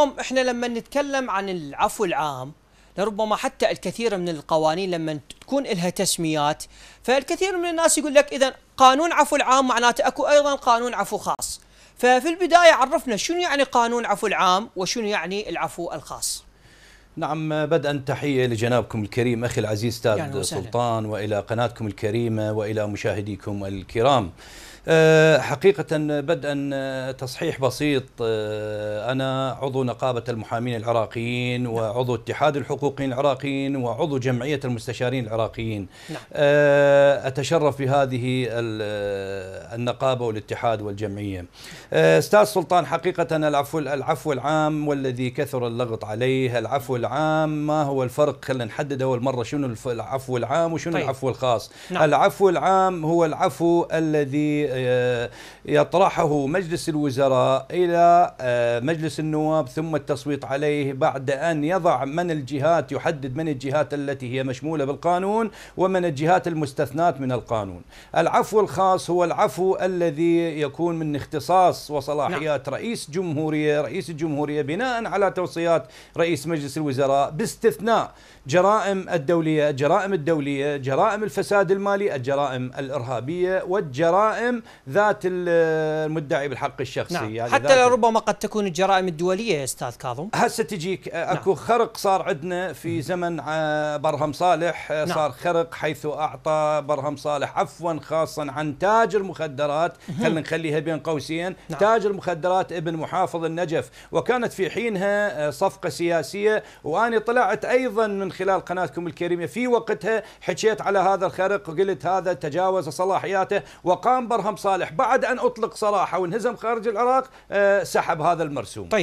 اليوم احنا لما نتكلم عن العفو العام لربما حتى الكثير من القوانين لما تكون لها تسميات فالكثير من الناس يقول لك اذا قانون عفو العام معناته اكو ايضا قانون عفو خاص ففي البدايه عرفنا شنو يعني قانون عفو العام وشنو يعني العفو الخاص نعم بدءا تحيه لجنابكم الكريم اخي العزيز استاذ يعني سلطان والى قناتكم الكريمه والى مشاهديكم الكرام آه، حقيقة بدءا آه، تصحيح بسيط آه، أنا عضو نقابة المحامين العراقيين نعم. وعضو اتحاد الحقوقين العراقيين وعضو جمعية المستشارين العراقيين نعم. أتشرف بهذه النقابة والاتحاد والجمعية أستاذ سلطان حقيقة العفو, العفو العام والذي كثر اللغط عليه العفو العام ما هو الفرق خلينا نحدد أول مرة شنو العفو العام وشنو طيب. العفو الخاص نعم. العفو العام هو العفو الذي آه، يطرحه مجلس الوزراء إلى آه، مجلس النواب ثم التصويت عليه بعد أن يضع من الجهات يحدد من الجهات التي هي مشمولة بالقانون ومن الجهات المستثنات من القانون العفو الخاص هو العفو الذي يكون من اختصاص وصلاحيات نعم. رئيس جمهورية رئيس الجمهورية بناء على توصيات رئيس مجلس الوزراء باستثناء جرائم الدولية جرائم الدولية جرائم الفساد المالي الجرائم الإرهابية والجرائم ذات المدعي بالحق الشخصي نعم. يعني حتى لربما قد تكون الجرائم الدوليه يا استاذ كاظم هسه تجيك آه، نعم. اكو نعم. خرق صار عندنا في زمن آه، برهم صالح آه، نعم. صار خرق حيث اعطى برهم صالح عفوا خاصا عن تاجر مخدرات خلينا نخليها بين قوسين نعم. تاجر مخدرات ابن محافظ النجف وكانت في حينها صفقه سياسيه وانا طلعت ايضا من خلال قناتكم الكريمه في وقتها حكيت على هذا الخرق وقلت هذا تجاوز صلاحياته وقام برهم صالح بعد أن أطلق سراحة وانهزم خارج العراق آه، سحب هذا المرسوم طيب